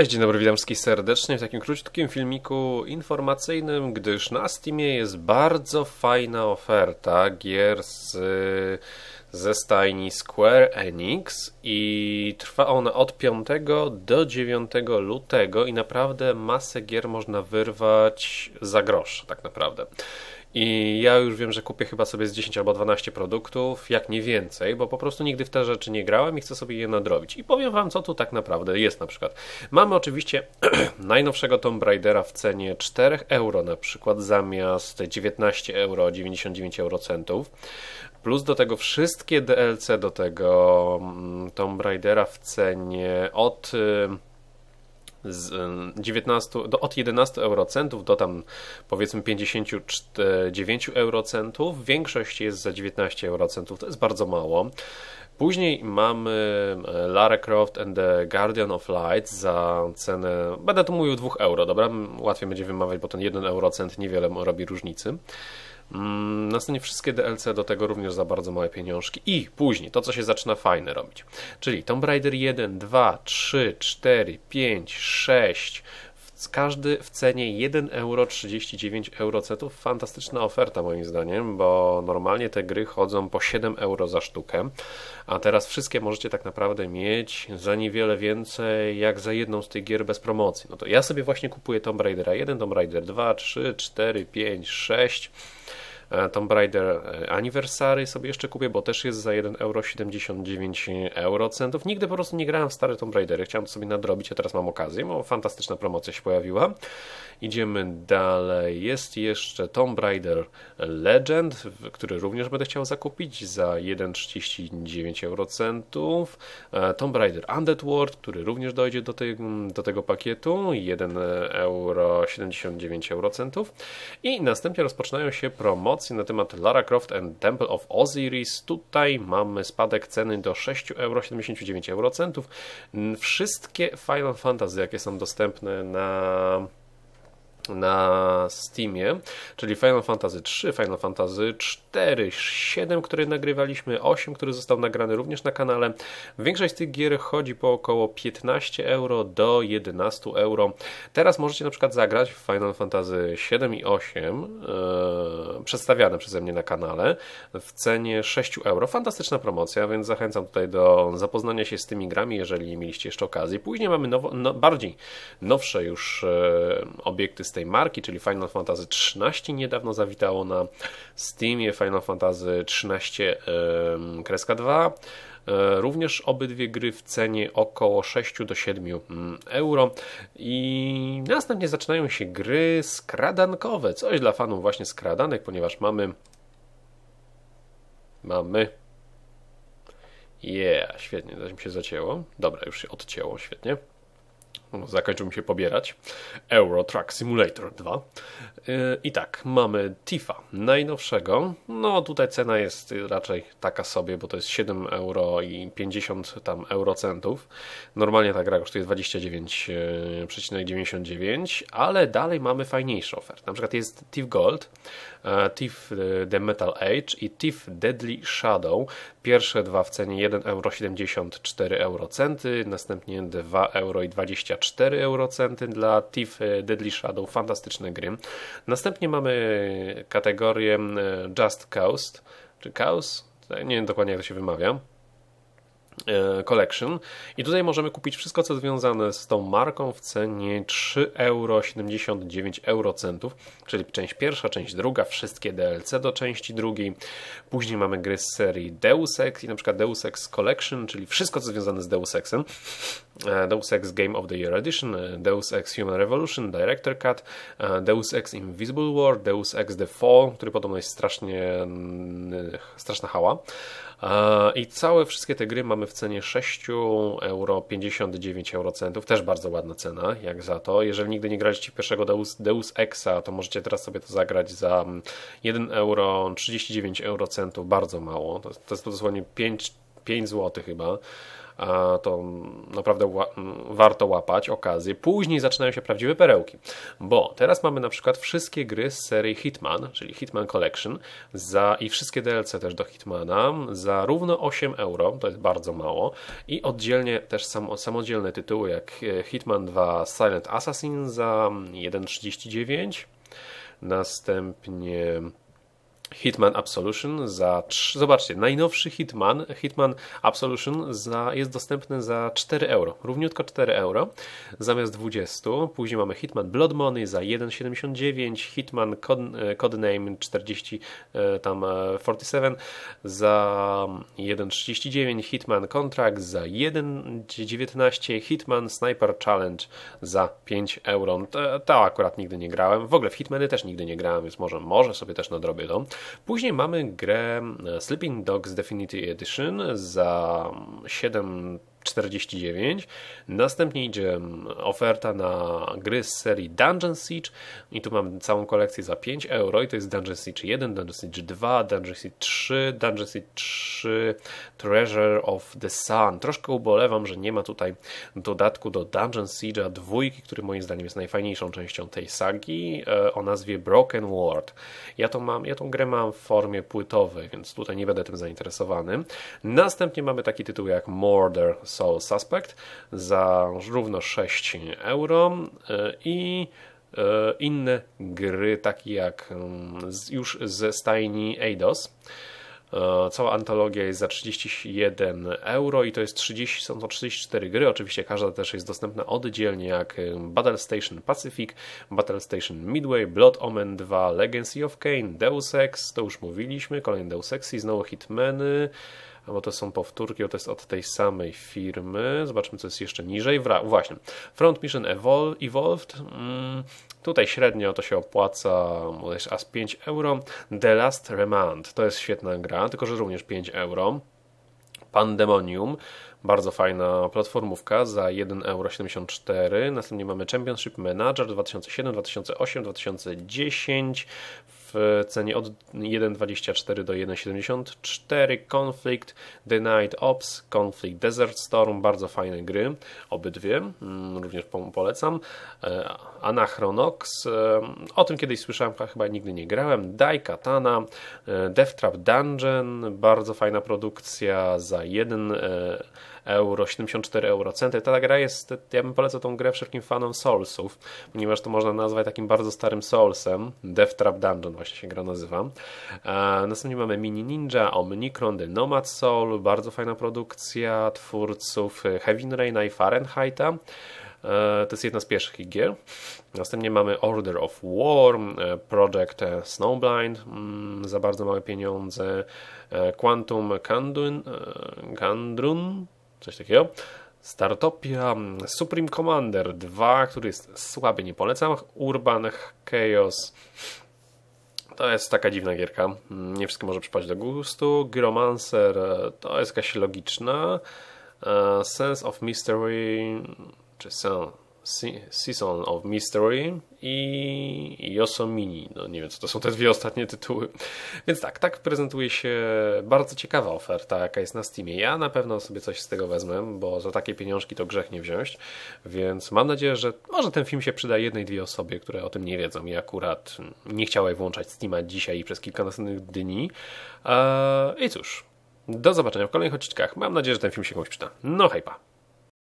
Cześć, dzień dobry, witam wszystkich serdecznie w takim króciutkim filmiku informacyjnym, gdyż na Steamie jest bardzo fajna oferta gier z, ze stajni Square Enix i trwa ona od 5 do 9 lutego i naprawdę masę gier można wyrwać za grosz, tak naprawdę. I ja już wiem, że kupię chyba sobie z 10 albo 12 produktów, jak nie więcej, bo po prostu nigdy w te rzeczy nie grałem i chcę sobie je nadrobić. I powiem Wam, co tu tak naprawdę jest na przykład. Mamy oczywiście najnowszego Tomb Raidera w cenie 4 euro na przykład zamiast 19 euro, 99 eurocentów. Plus do tego wszystkie DLC do tego mm, Tomb Raidera w cenie od... Yy, z 19, do, od 11 eurocentów do tam powiedzmy 59 eurocentów. Większość jest za 19 eurocentów, to jest bardzo mało. Później mamy Lara Croft and the Guardian of Light za cenę, będę tu mówił 2 euro, dobra? Łatwiej będzie wymawiać, bo ten 1 eurocent niewiele robi różnicy. Mm, następnie wszystkie DLC do tego również za bardzo małe pieniążki. I później to, co się zaczyna fajne robić. Czyli Tomb Raider 1, 2, 3, 4, 5, 6, z każdy w cenie 1,39 euro 39 eurocetów. Fantastyczna oferta moim zdaniem, bo normalnie te gry chodzą po 7 euro za sztukę, a teraz wszystkie możecie tak naprawdę mieć za niewiele więcej jak za jedną z tych gier bez promocji. No to ja sobie właśnie kupuję Tomb Raidera 1, Tomb Raider 2, 3, 4, 5, 6 E, Tomb Raider e, Anniversary sobie jeszcze kupię, bo też jest za 1,79 euro eurocentów. Nigdy po prostu nie grałem w stare Tomb Raidery, chciałem to sobie nadrobić, a teraz mam okazję, bo fantastyczna promocja się pojawiła. Idziemy dalej. Jest jeszcze Tomb Raider Legend, który również będę chciał zakupić za 1,39 eurocentów. E, Tomb Raider Undead World, który również dojdzie do, tej, do tego pakietu, 1,79 euro eurocentów. I następnie rozpoczynają się promocje promocji na temat Lara Croft and Temple of Osiris. Tutaj mamy spadek ceny do 6,79 euro. Wszystkie Final Fantasy, jakie są dostępne na na Steamie, czyli Final Fantasy 3, Final Fantasy 4, 7, który nagrywaliśmy, 8, który został nagrany również na kanale. Większość z tych gier chodzi po około 15 euro do 11 euro. Teraz możecie na przykład zagrać w Final Fantasy 7 i 8, yy, e, przedstawiane przeze mnie na kanale, w cenie 6 euro. Fantastyczna promocja, więc zachęcam tutaj do zapoznania się z tymi grami, jeżeli mieliście jeszcze okazję. Później mamy nowo, no, bardziej nowsze już yy, obiekty z tej tej marki, czyli Final Fantasy XIII. Niedawno zawitało na Steamie Final Fantasy XIII kreska 2. E, również obydwie gry w cenie około 6 do 7 mm, euro. I następnie zaczynają się gry skradankowe. Coś dla fanów właśnie skradanek, ponieważ mamy. Mamy. Yeah, świetnie, zaś mi się zacięło. Dobra, już się odcięło, świetnie no, zakończył mi się pobierać, Euro Truck Simulator 2. Y, I tak, mamy Tifa najnowszego. No tutaj cena jest raczej taka sobie, bo to jest 7 euro i 50 tam eurocentów. Normalnie ta gra kosztuje 29,99, y, ale dalej mamy fajniejsze oferty. Na przykład jest Tif Gold, y, Tif The Metal Age i Tif Deadly Shadow. Pierwsze dwa w cenie 1,74 euro, następnie 2,24 euro 4 eurocenty, dla Thief y, Deadly Shadow, fantastyczny gry. Następnie mamy kategorię y, Just Cause, czy Chaos, nie wiem dokładnie jak to się wymawia. E, collection. I tutaj możemy kupić wszystko, co związane z tą marką w cenie 3,79 euro, eurocentów, czyli część pierwsza, część druga, wszystkie DLC do części drugiej. Później mamy gry z serii Deus Ex i na przykład Deus Ex Collection, czyli wszystko, co związane z Deus Exem. E, Deus Ex Game of the Year Edition, e, Deus Ex Human Revolution, Director Cut, Deus Ex Invisible War, Deus Ex The Fall, który podobno jest strasznie straszna hała. I całe wszystkie te gry mamy w cenie 6,59 euro, eurocentów. Też bardzo ładna cena, jak za to. Jeżeli nigdy nie graliście pierwszego Deus, Deus Exa, to możecie teraz sobie to zagrać za 1,39 mm, euro, eurocentów. Bardzo mało. To, to jest dosłownie 5, 5 zł chyba to naprawdę warto łapać okazję. Później zaczynają się prawdziwe perełki, bo teraz mamy na przykład wszystkie gry z serii Hitman, czyli Hitman Collection za, i wszystkie DLC też do Hitmana za równo 8 euro, to jest bardzo mało i oddzielnie też sam, samodzielne tytuły jak e, Hitman 2 Silent Assassin za 1,39 następnie Hitman Absolution za. 3, zobaczcie, najnowszy Hitman, Hitman Absolution za, jest dostępny za 4 euro, równiutko 4 euro zamiast 20. Później mamy Hitman Blood Money za 1,79, Hitman e, Codename 40, e, tam 47 e, za 1,39, Hitman Contract za 1,19, Hitman Sniper Challenge za 5 euro. Ta, no, ta akurat nigdy nie grałem. W ogóle w Hitmany też nigdy nie grałem, więc może, może sobie też nadrobię to. Później mamy grę e, Sleeping Dogs Definitive Edition za 7 49. Następnie idzie mm, oferta na gry z serii Dungeon Siege i tu mam całą kolekcję za 5 euro i to jest Dungeon Siege 1, Dungeon Siege 2, Dungeon Siege 3, Dungeon Siege 3 Treasure of the Sun. Troszkę ubolewam, że nie ma tutaj dodatku do Dungeon Siege'a dwójki, który moim zdaniem jest najfajniejszą częścią tej sagi e, o nazwie Broken World. Ja, to mam, ja tą grę mam w formie płytowej, więc tutaj nie będę tym zainteresowany. Następnie mamy taki tytuł jak Murder Soul Suspect za równo 6 euro e, i e, inne gry, takie jak mm, już ze stajni Eidos. E, cała antologia jest za 31 euro i to jest 30, są to 34 gry. Oczywiście każda też jest dostępna oddzielnie, jak Battle Station Pacific, Battle Station Midway, Blood Omen 2, Legacy of Kane, Deus Ex, to już mówiliśmy, kolejny Deus Ex i znowu Hitmeny. No bo to są powtórki, bo to jest od tej samej firmy. Zobaczmy, co jest jeszcze niżej. Wra właśnie, Front Mission Evolved. Mm, tutaj średnio to się opłaca jest aż 5 euro. The Last Remand, to jest świetna gra, tylko że również 5 euro. Pandemonium, bardzo fajna platformówka za 1,74 euro. Następnie mamy Championship Manager 2007, 2008, 2010, w cenie od 1,24 do 1,74. Conflict, The Night Ops, Conflict Desert Storm, bardzo fajne gry, obydwie, mm, również polecam. E, Anachronox, e, o tym kiedyś słyszałem, chyba nigdy nie grałem. Daikatana, Katana, e, Death Trap Dungeon, bardzo fajna produkcja za jeden euro, 74 eurocenty. Ta gra jest, ja bym polecał tą grę wszelkim fanom Soulsów, ponieważ to można nazwać takim bardzo starym Soulsem. Death Trap Dungeon właśnie się gra nazywa. E, następnie mamy Mini Ninja, Omnicron, The Nomad Soul, bardzo fajna produkcja twórców Heaven Raina i Fahrenheita. E, to jest jedna z pierwszych gier. Następnie mamy Order of War, e, Project Snowblind, mm, za bardzo małe pieniądze, e, Quantum Kandun, Kandrun, coś takiego. Startopia, Supreme Commander 2, który jest słaby, nie polecam. Urban Chaos. To jest taka dziwna gierka. Nie wszystkie może przypaść do gustu. Gromancer e, to jest jakaś logiczna. E, Sense of Mystery, czy Sense, Season of Mystery i Yosomini. No nie wiem, co to są te dwie ostatnie tytuły. Więc tak, tak prezentuje się bardzo ciekawa oferta, jaka jest na Steamie. Ja na pewno sobie coś z tego wezmę, bo za takie pieniążki to grzech nie wziąć. Więc mam nadzieję, że może ten film się przyda jednej, dwie osobie, które o tym nie wiedzą. Ja akurat nie chciałem włączać Steama dzisiaj i przez kilka następnych dni. I cóż, do zobaczenia w kolejnych odcinkach. Mam nadzieję, że ten film się komuś przyda. No hejpa!